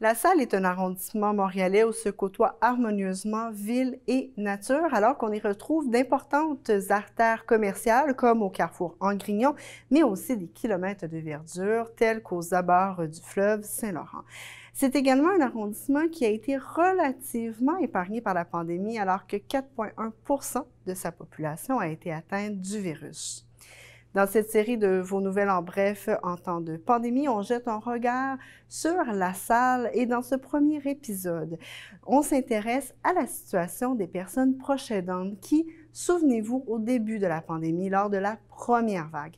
La Salle est un arrondissement montréalais où se côtoient harmonieusement ville et nature, alors qu'on y retrouve d'importantes artères commerciales comme au carrefour Angrignon, mais aussi des kilomètres de verdure tels qu'aux abords du fleuve Saint-Laurent. C'est également un arrondissement qui a été relativement épargné par la pandémie alors que 4,1 de sa population a été atteinte du virus. Dans cette série de vos nouvelles en bref en temps de pandémie, on jette un regard sur la salle et dans ce premier épisode, on s'intéresse à la situation des personnes proches aidantes qui, souvenez-vous, au début de la pandémie, lors de la première vague,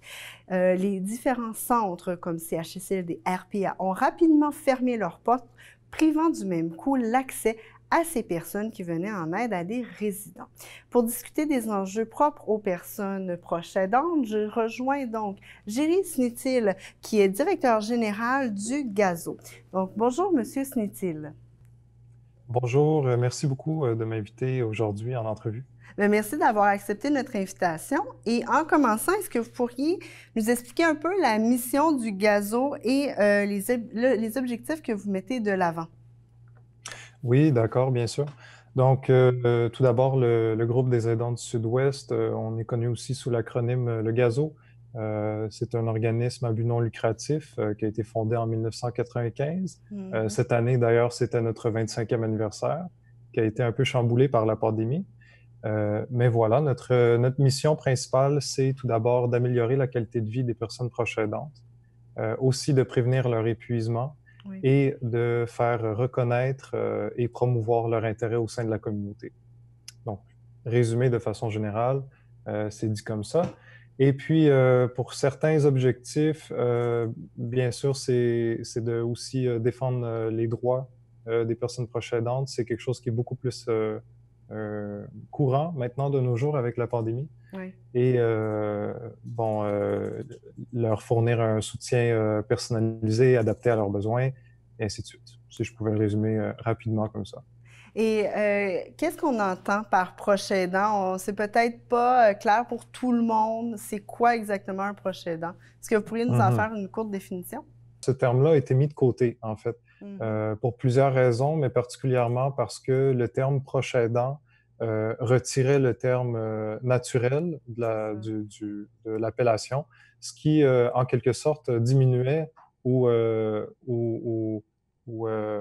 euh, les différents centres comme CHSLD, RPA ont rapidement fermé leurs portes privant du même coup l'accès à ces personnes qui venaient en aide à des résidents. Pour discuter des enjeux propres aux personnes proches aidantes, je rejoins donc Géry Snitil, qui est directeur général du GAZO. Donc, bonjour, Monsieur Snitil. Bonjour, euh, merci beaucoup euh, de m'inviter aujourd'hui en entrevue. Ben, merci d'avoir accepté notre invitation. Et en commençant, est-ce que vous pourriez nous expliquer un peu la mission du GAZO et euh, les, les objectifs que vous mettez de l'avant? Oui, d'accord, bien sûr. Donc, euh, euh, tout d'abord, le, groupe des aidants du Sud-Ouest, euh, on est connu aussi sous l'acronyme Le Gazo. c'est un organisme à but non lucratif qui a été fondé en 1995. Mhm. cette année, d'ailleurs, c'était notre 25e anniversaire, qui a été un peu chamboulé par la pandémie. mais voilà, notre, notre mission principale, c'est tout d'abord d'améliorer la qualité de vie des personnes proches aidantes, aussi de prévenir leur épuisement, et de faire reconnaître euh, et promouvoir leur intérêt au sein de la communauté. Donc, résumé de façon générale, euh, c'est dit comme ça. Et puis, euh, pour certains objectifs, bien sûr, c'est de aussi défendre les droits des personnes proches aidantes. C'est quelque chose qui est beaucoup plus euh, courant maintenant de nos jours avec la pandémie. Et euh, bon, euh, leur fournir un soutien personnalisé, adapté à leurs besoins, et ainsi de suite. Si je pouvais résumer rapidement comme ça. Et qu'est-ce qu'on entend par proche aidant? C'est peut-être pas clair pour tout le monde. C'est quoi exactement un proche aidant? Est-ce que vous pourriez nous en mhm. faire une courte définition? Ce terme-là a été mis de côté, en fait. Mm. Euh, pour plusieurs raisons, mais particulièrement parce que le terme proche aidant euh, retirait le terme euh, naturel de l'appellation, ce qui, en quelque sorte, diminuait ou,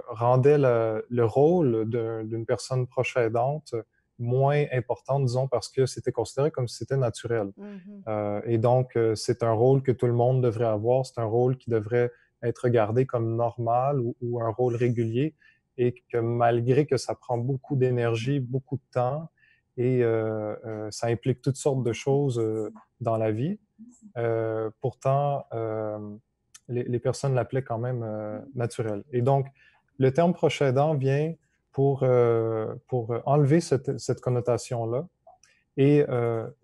rendait le rôle d'une personne proche aidante moins important, disons, parce que c'était considéré comme si c'était naturel. Mm-hmm. et donc, c'est un rôle que tout le monde devrait avoir, c'est un rôle qui devrait être regardé comme normal ou, un rôle régulier et que malgré que ça prend beaucoup d'énergie, beaucoup de temps et euh, euh, ça implique toutes sortes de choses euh, dans la vie, pourtant les, personnes l'appelaient quand même naturel. Et donc, le terme proche aidant vient pour, pour enlever cette, cette connotation-là. Et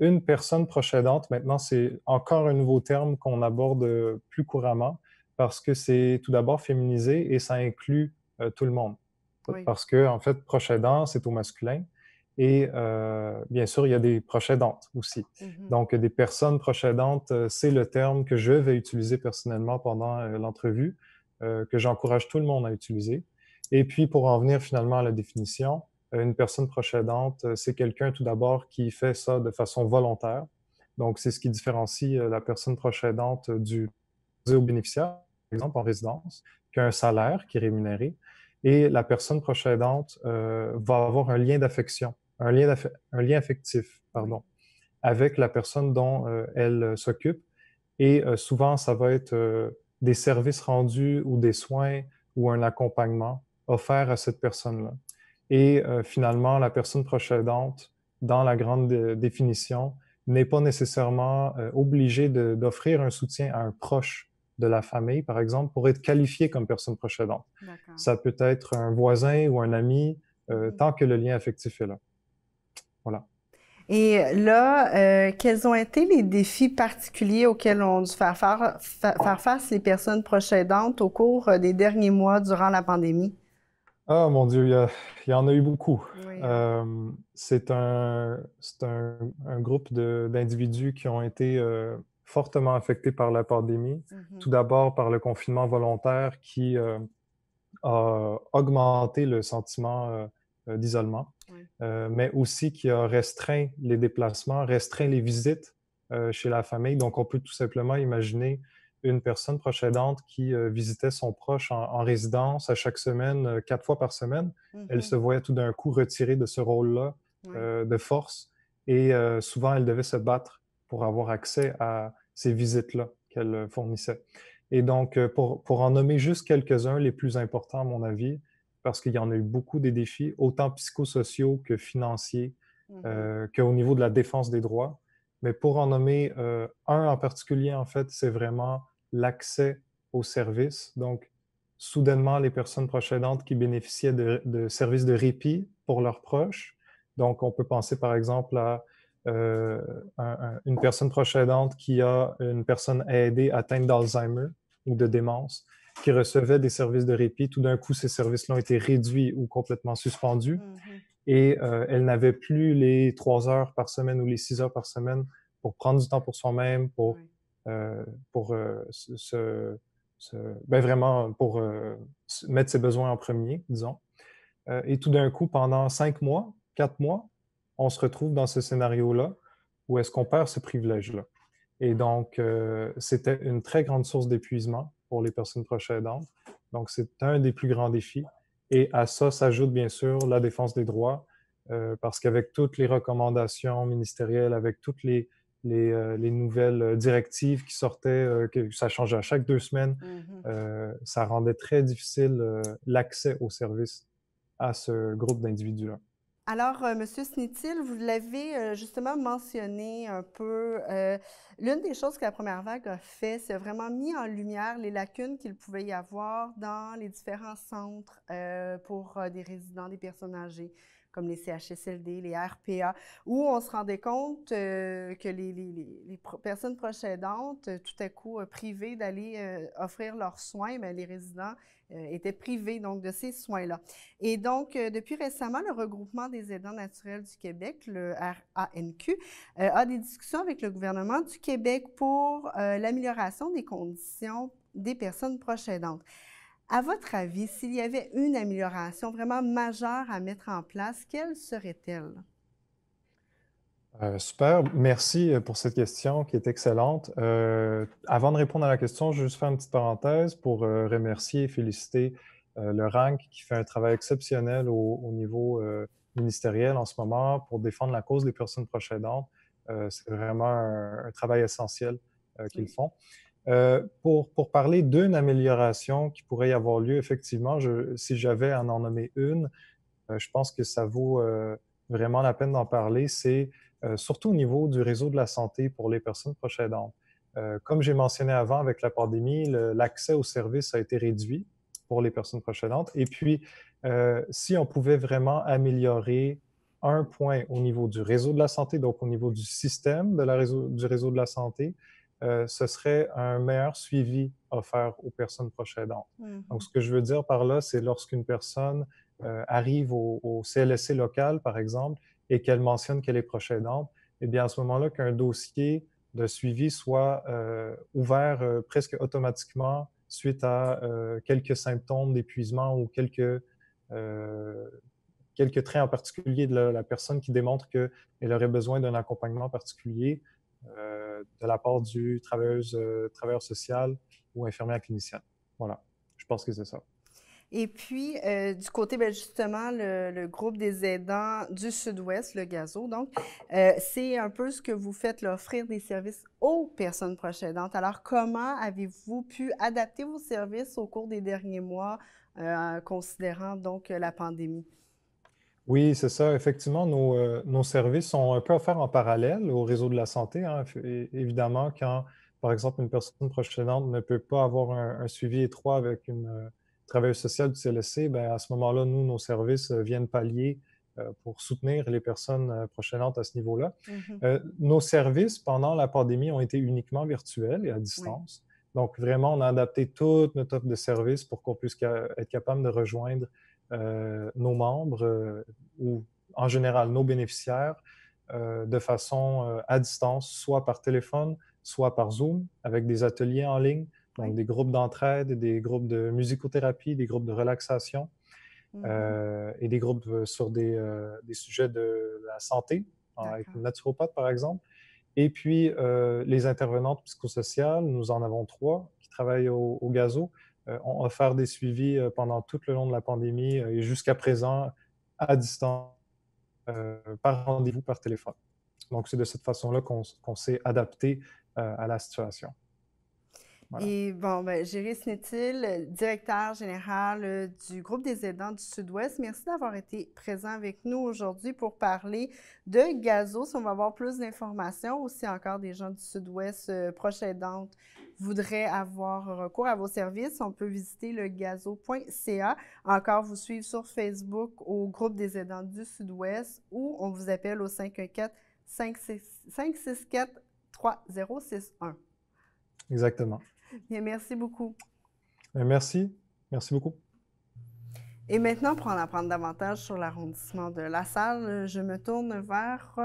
une personne proche aidante, maintenant, c'est encore un nouveau terme qu'on aborde plus couramment parce que c'est tout d'abord féminisé et ça inclut euh, tout le monde. Parce que, en fait, proche aidant, c'est au masculin. Et euh, bien sûr, il y a des proches aidantes aussi. Mm-hmm. Donc, des personnes proches aidantes, euh, c'est le terme que je vais utiliser personnellement pendant euh, l'entrevue, que j'encourage tout le monde à utiliser. Et puis, pour en venir finalement à la définition, une personne proche aidante, c'est quelqu'un tout d'abord qui fait ça de façon volontaire. Donc, c'est ce qui différencie la personne proche aidante du bénéficiaire exemple, en résidence, qui a un salaire qui est rémunéré, et la personne proche aidante euh, va avoir un lien d'affection, un, un, lien affectif, pardon, avec la personne dont euh, elle euh, s'occupe. Et souvent, ça va être des services rendus ou des soins ou un accompagnement offert à cette personne-là. Et finalement, la personne proche aidante, dans la grande définition, n'est pas nécessairement obligée d'offrir un soutien à un proche de la famille, par exemple, pour être qualifié comme personne prochaine. Ça peut être un voisin ou un ami, euh, mhm. tant que le lien affectif est là. Voilà. Et là, euh, quels ont été les défis particuliers auxquels ont dû faire, face les personnes proches au cours euh, des derniers mois durant la pandémie? Ah, mon Dieu, il y, en a eu beaucoup. c'est un, un, un, groupe d'individus qui ont été fortement affectés par la pandémie. Mm-hmm. Tout d'abord par le confinement volontaire qui euh, a augmenté le sentiment euh, euh, d'isolement, mais aussi qui a restreint les déplacements, restreint les visites chez la famille. Donc, on peut tout simplement imaginer une personne proche qui visitait son proche en, résidence à chaque semaine, quatre fois par semaine, mm-hmm. elle se voyait tout d'un coup retirée de ce rôle-là de force et souvent elle devait se battre pour avoir accès à ces visites-là qu'elle euh, fournissait. Et donc, euh, pour, en nommer juste quelques-uns, les plus importants, à mon avis, parce qu'il y en a eu beaucoup des défis, autant psychosociaux que financiers, mm-hmm. euh, qu'au niveau de la défense des droits. Mais pour en nommer un en particulier, en fait, c'est vraiment l'accès aux services. Donc, soudainement, les personnes procédantes qui bénéficiaient de services de répit pour leurs proches. Donc, on peut penser par exemple à euh, une personne proche aidante qui a une personne aidée atteinte d'Alzheimer ou de démence, qui recevait des services de répit. Tout d'un coup, ces services-là ont été réduits ou complètement suspendus. Mm-hmm. Et euh, elle n'avait plus les trois heures par semaine ou les six heures par semaine pour prendre du temps pour soi-même, pour, euh, pour euh, se, se, ben vraiment pour euh, mettre ses besoins en premier, disons. et tout d'un coup, pendant cinq mois, quatre mois, on se retrouve dans ce scénario-là où est-ce qu'on perd ce privilège-là. Et mm. donc, euh, c'était une très grande source d'épuisement pour les personnes proches aidantes. Donc, c'est un des plus grands défis. Et à ça s'ajoute bien sûr la défense des droits, euh, parce qu'avec toutes les recommandations ministérielles, avec toutes les, euh, nouvelles directives qui sortaient, que ça changeait à chaque deux semaines, mm-hmm. ça rendait très difficile l'accès aux services à ce groupe d'individus-là. Alors, euh, Monsieur Snitil, vous l'avez euh, justement mentionné un peu. Euh, l'une des choses que la première vague a fait, c'est vraiment mis en lumière les lacunes qu'il pouvait y avoir dans les différents centres pour des résidents, des personnes âgées comme les CHSLD, les RPA, où on se rendait compte euh, que les, personnes proches aidantes, euh, tout à coup euh, privées d'aller offrir leurs soins, mais ben, les résidents étaient privés donc de ces soins-là. Et donc, depuis récemment, le regroupement des aidants naturels du Québec, le RANQ, a des discussions avec le gouvernement du Québec pour l'amélioration des conditions des personnes proches aidantes. À votre avis, s'il y avait une amélioration vraiment majeure à mettre en place, quelle serait-elle? Euh, super, merci euh, pour cette question qui est excellente. Euh, avant de répondre à la question, je vais juste faire une petite parenthèse pour remercier et féliciter le RANC qui fait un travail exceptionnel au, niveau ministériel en ce moment pour défendre la cause des personnes proches aidantes. C'est vraiment un, travail essentiel qu'ils font. Euh, pour, parler d'une amélioration qui pourrait y avoir lieu, effectivement, si j'avais à en nommer une, euh, je pense que ça vaut euh, vraiment la peine d'en parler, c'est surtout au niveau du réseau de la santé pour les personnes proches aidantes. comme j'ai mentionné avant, avec la pandémie, l'accès aux services a été réduit pour les personnes proches aidantes. Et puis, si on pouvait vraiment améliorer un point au niveau du réseau de la santé, donc au niveau du système de la du réseau de la santé, euh, ce serait un meilleur suivi offert aux personnes proches aidantes. Mm-hmm. Donc, ce que je veux dire par là, c'est lorsqu'une personne euh, arrive au, CLSC local, par exemple, et qu'elle mentionne qu'elle est proche aidante, eh bien, à ce moment-là, qu'un dossier de suivi soit euh, ouvert presque automatiquement suite à quelques symptômes d'épuisement ou quelques quelques traits en particulier de la, personne qui démontre qu'elle aurait besoin d'un accompagnement particulier, euh, de la part du travailleuse, euh, travailleur social ou infirmière clinicienne. Voilà, je pense que c'est ça. Et puis, euh, du côté, ben, justement, le, groupe des aidants du Sud-Ouest, le GAZO, donc, c'est un peu ce que vous faites, l'offrir des services aux personnes proches aidantes. Alors, comment avez-vous pu adapter vos services au cours des derniers mois, considérant donc la pandémie? Oui, c'est ça. Effectivement, euh, nos, services sont un peu offerts en parallèle au réseau de la santé. Hein, évidemment, quand, par exemple, une personne prochaine ne peut pas avoir un, suivi étroit avec une euh, travailleur social du CLSC, ben, à ce moment-là, nous, nos services euh, viennent pallier pour soutenir les personnes prochainantes à ce niveau-là. Mmh nos services, pendant la pandémie, ont été uniquement virtuels et à distance. Donc, vraiment, on a adapté toute notre offre de services pour qu'on puisse être capable de rejoindre euh, nos membres euh, ou en général nos bénéficiaires euh, de façon à distance, soit par téléphone, soit par Zoom, avec des ateliers en ligne, donc des groupes d'entraide, des groupes de musicothérapie, des groupes de relaxation mmh. et des groupes sur des, sujets de la santé, avec le naturopathe par exemple. Et puis, les intervenantes psychosociales, nous en avons trois qui travaillent au GAZO, euh, ont offert des suivis euh, pendant tout le long de la pandémie euh, et jusqu'à présent à distance par rendez-vous par téléphone. Donc, c'est de cette façon-là qu'on s'est adapté à la situation. Et bon, ben, Nettil, directeur général du groupe des aidants du Sud-Ouest, merci d'avoir été présent avec nous aujourd'hui pour parler de Gazos. On va avoir plus d'informations aussi encore des gens du Sud-Ouest, proches aidantes voudrait avoir recours à vos services, on peut visiter le gazo.ca. Encore, vous suivre sur Facebook au groupe des aidants du Sud-Ouest ou on vous appelle au 514 564 3061. Exactement. Bien, merci beaucoup. merci. Merci beaucoup. Et maintenant, pour en apprendre davantage sur l'arrondissement de La Salle, je me tourne vers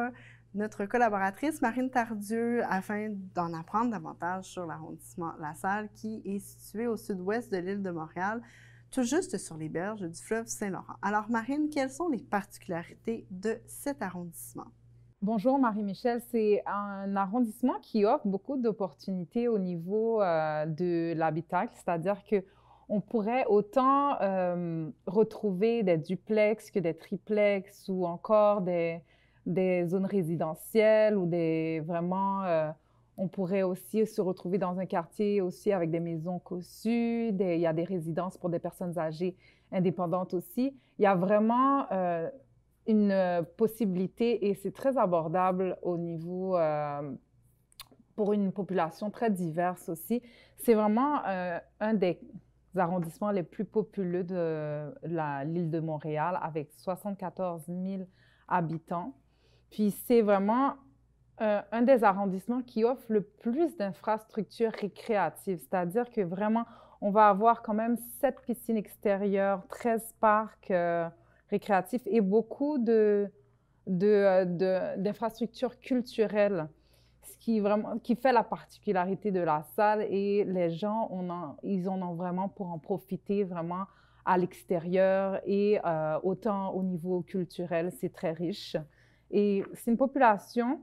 notre collaboratrice Marine Tardieu afin d'en apprendre davantage sur l'arrondissement La Salle qui est situé au sud-ouest de l'île de Montréal, tout juste sur les berges du fleuve Saint-Laurent. Alors Marine, quelles sont les particularités de cet arrondissement? Bonjour Marie-Michel, c'est un arrondissement qui offre beaucoup d'opportunités au niveau euh, de l'habitat, c'est-à-dire que on pourrait autant euh, retrouver des duplex que des triplex ou encore des, des zones résidentielles ou des vraiment. Euh, on pourrait aussi se retrouver dans un quartier aussi avec des maisons cossues. Des, il y a des résidences pour des personnes âgées indépendantes aussi. Il y a vraiment euh, une euh, possibilité et c'est très abordable au niveau pour une population très diverse aussi. C'est vraiment un des arrondissements les plus populeux de l'île de Montréal avec 74 000 habitants. Puis c'est vraiment euh, un des arrondissements qui offre le plus d'infrastructures récréatives, c'est-à-dire que vraiment, on va avoir quand même sept piscines extérieures, 13 parcs euh, récréatifs et beaucoup euh, d'infrastructures culturelles, ce qui, vraiment, fait la particularité de la salle et les gens, ils en ont vraiment pour en profiter vraiment à l'extérieur et autant au niveau culturel, c'est très riche. Et c'est une population,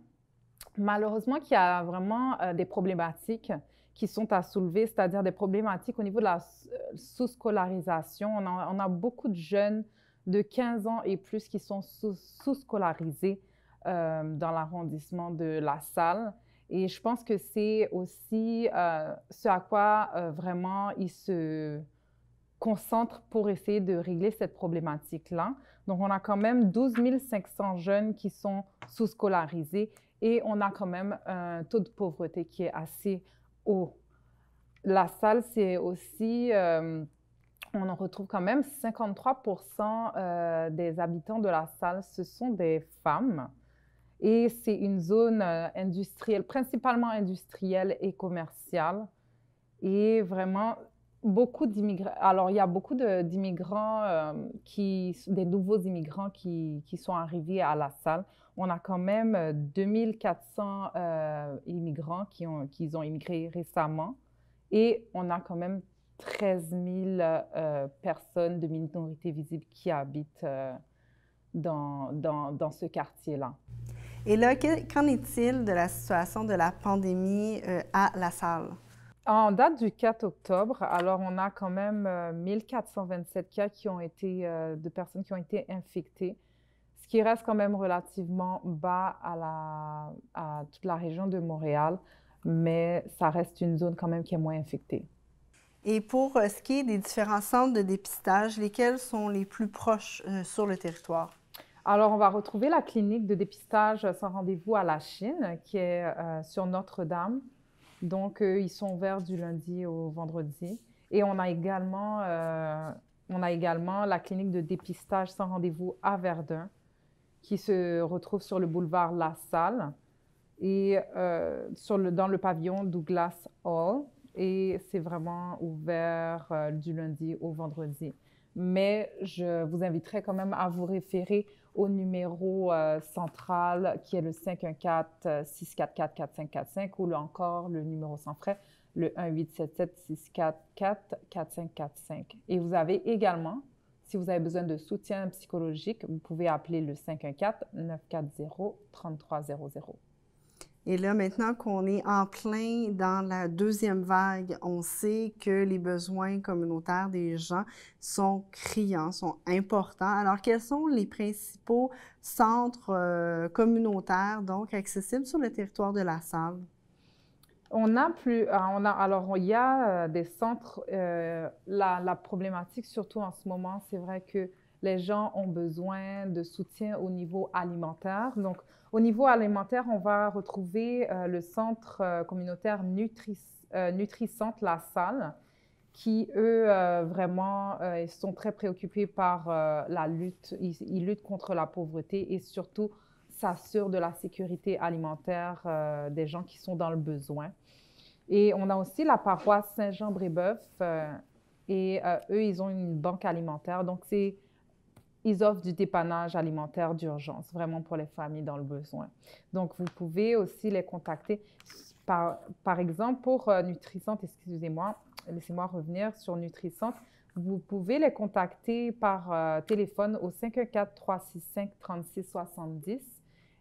malheureusement, qui a vraiment euh, des problématiques qui sont à soulever, c'est-à-dire des problématiques au niveau de la euh, sous-scolarisation. On, a, beaucoup de jeunes de 15 ans et plus qui sont sous-scolarisés euh, dans l'arrondissement de la salle. Et je pense que c'est aussi ce à quoi vraiment ils se concentrent pour essayer de régler cette problématique-là. Donc, on a quand même 12 500 jeunes qui sont sous-scolarisés et on a quand même un taux de pauvreté qui est assez haut. La salle, c'est aussi, euh, on en retrouve quand même 53 euh, des habitants de la salle, ce sont des femmes. Et c'est une zone euh, industrielle, principalement industrielle et commerciale. Et vraiment, beaucoup d'immigrants. Alors, il y a beaucoup d'immigrants, euh, qui, des nouveaux immigrants qui, qui, sont arrivés à la salle. On a quand même 2400 euh, euh, immigrants qui ont, qui ont immigré récemment et on a quand même 13 000 euh, personnes de minorité visible qui habitent dans, dans, dans ce quartier-là. Et là, qu'en est-il de la situation de la pandémie à la salle? En date du 4 octobre, alors on a quand même 1427 euh, cas qui ont été, euh, de personnes qui ont été infectées, ce qui reste quand même relativement bas à, toute la région de Montréal, mais ça reste une zone quand même qui est moins infectée. Et pour euh, ce qui est des différents centres de dépistage, lesquels sont les plus proches sur le territoire? Alors, on va retrouver la clinique de dépistage sans rendez-vous à la Chine, qui est sur Notre-Dame. Donc, euh, ils sont ouverts du lundi au vendredi. Et on a également, euh, on a également la clinique de dépistage sans rendez-vous à Verdun, qui se retrouve sur le boulevard La Salle et euh, dans le pavillon Douglas Hall. Et c'est vraiment ouvert du lundi au vendredi. Mais je vous inviterai quand même à vous référer au numéro euh, central qui est le 514-644-4545 euh, ou encore le numéro sans frais, le 1877 644 4545 Et vous avez également, si vous avez besoin de soutien psychologique, vous pouvez appeler le 514-940-3300. Et là, maintenant qu'on est en plein dans la deuxième vague, on sait que les besoins communautaires des gens sont criants, sont importants. Alors, quels sont les principaux centres euh, communautaires, donc, accessibles sur le territoire de la salle? On a plus, euh, on a, alors il y a euh, des centres, la, problématique surtout en ce moment, c'est vrai que les gens ont besoin de soutien au niveau alimentaire. Donc, au niveau alimentaire, on va retrouver euh, le centre euh, communautaire Nutri, euh, La Salle, qui, eux, vraiment, sont très préoccupés par la lutte. Ils, ils, luttent contre la pauvreté et surtout s'assurent de la sécurité alimentaire des gens qui sont dans le besoin. Et on a aussi la paroisse Saint-Jean-Brébeuf. et eux, ils ont une banque alimentaire. Donc, c'est ils offrent du dépannage alimentaire d'urgence, vraiment pour les familles dans le besoin. Donc, vous pouvez aussi les contacter. Par, par exemple, pour euh, excusez-moi, laissez-moi revenir sur Nutrisante. Vous pouvez les contacter par euh, téléphone au 514-365-3670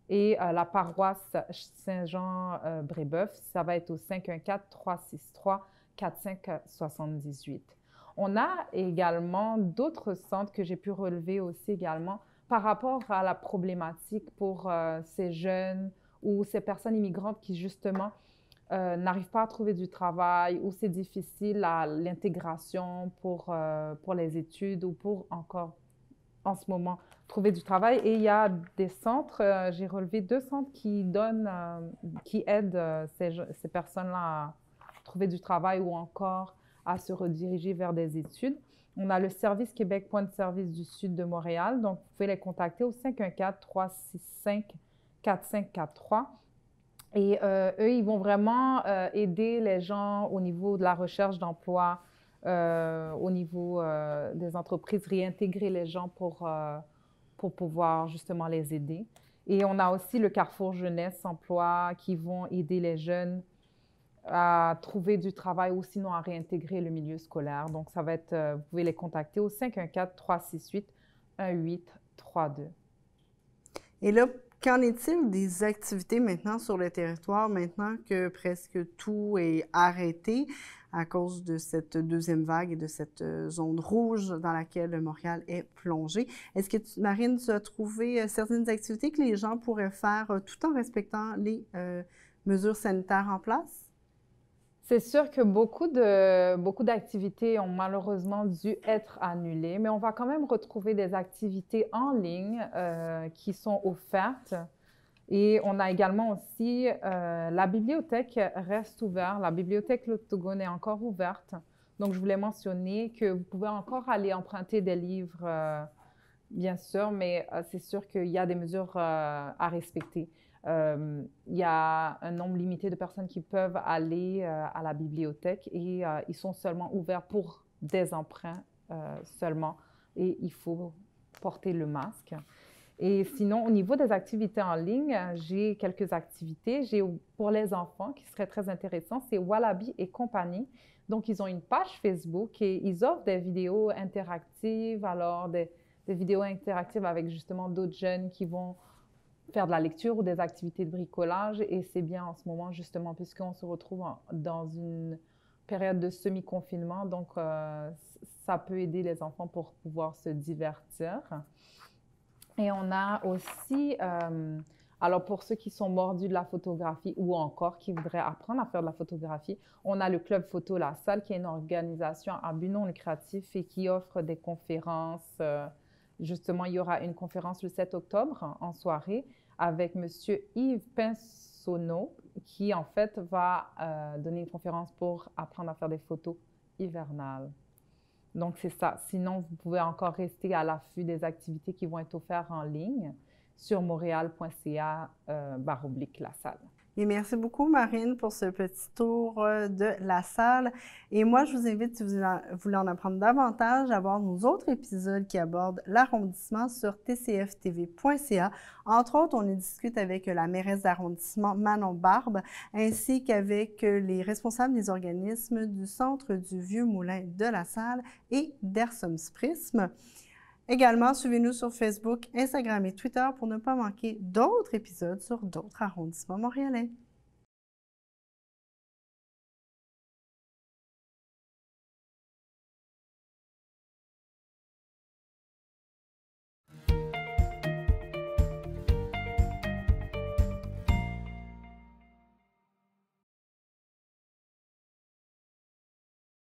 et euh, la paroisse Saint-Jean-Brébeuf, euh, ça va être au 514-363-4578. On a également d'autres centres que j'ai pu relever aussi également par rapport à la problématique pour euh, ces jeunes ou ces personnes immigrantes qui justement euh, n'arrivent pas à trouver du travail ou c'est difficile l'intégration euh, pour, les études ou pour encore en ce moment trouver du travail. Et il y a des centres, j'ai relevé deux centres qui donnent, qui aident ces personnes-là à trouver du travail ou encore à se rediriger vers des études. On a le service Québec Point de Service du Sud de Montréal. Donc, vous pouvez les contacter au 514-365-4543. Et euh, eux, ils vont vraiment euh, aider les gens au niveau de la recherche d'emploi, euh, au niveau des entreprises, réintégrer les gens pour, pour pouvoir justement les aider. Et on a aussi le Carrefour Jeunesse Emploi qui vont aider les jeunes à trouver du travail ou sinon à réintégrer le milieu scolaire. Donc, ça va être, euh, vous pouvez les contacter au 514-368-1832. Et là, qu'en est-il des activités maintenant sur le territoire, maintenant que presque tout est arrêté à cause de cette deuxième vague et de cette euh, zone rouge dans laquelle Montréal est plongé? Est-ce que, Marine, tu as trouvé euh, certaines activités que les gens pourraient faire tout en respectant les... mesures sanitaires en place? C'est sûr que beaucoup d'activités ont malheureusement dû être annulées, mais on va quand même retrouver des activités en ligne euh, qui sont offertes. Et on a également aussi euh, la bibliothèque reste ouverte, la bibliothèque L'Octogone est encore ouverte. Donc je voulais mentionner que vous pouvez encore aller emprunter des livres, euh, bien sûr, mais c'est sûr qu'il y a des mesures à respecter. Euh, il y a un nombre limité de personnes qui peuvent aller euh, à la bibliothèque et euh, ils sont seulement ouverts pour des emprunts seulement et il faut porter le masque. Et sinon, au niveau des activités en ligne, j'ai quelques activités. J'ai pour les enfants qui serait très intéressant, c'est Wallaby et compagnie. Donc, ils ont une page Facebook et ils offrent des vidéos interactives, alors des vidéos interactives avec justement d'autres jeunes qui vont faire de la lecture ou des activités de bricolage. Et c'est bien en ce moment, justement, puisqu'on se retrouve dans une période de semi-confinement. Donc, euh, ça peut aider les enfants pour pouvoir se divertir. Et on a aussi, euh, alors pour ceux qui sont mordus de la photographie ou encore qui voudraient apprendre à faire de la photographie, on a le Club Photo La Salle qui est une organisation à but non lucratif et qui offre des conférences. Euh, Justement, il y aura une conférence le 7 octobre en soirée avec Monsieur Yves Pinsonneau, qui en fait va euh, donner une conférence pour apprendre à faire des photos hivernales. Donc c'est ça. Sinon, vous pouvez encore rester à l'affût des activités qui vont être offertes en ligne sur montréal.ca euh, baroblique la salle. Et merci beaucoup, Marine, pour ce petit tour euh, de la salle. Et moi, je vous invite, si vous voulez en apprendre davantage, à voir nos autres épisodes qui abordent l'arrondissement sur tcftv.ca. Entre autres, on y discute avec la mairesse d'arrondissement Manon Barbe, ainsi qu'avec euh, les responsables des organismes du Centre du Vieux-Moulin de la Salle et d'Ersums Prisme. Également, suivez-nous sur Facebook, Instagram et Twitter pour ne pas manquer d'autres épisodes sur d'autres arrondissements montréalais.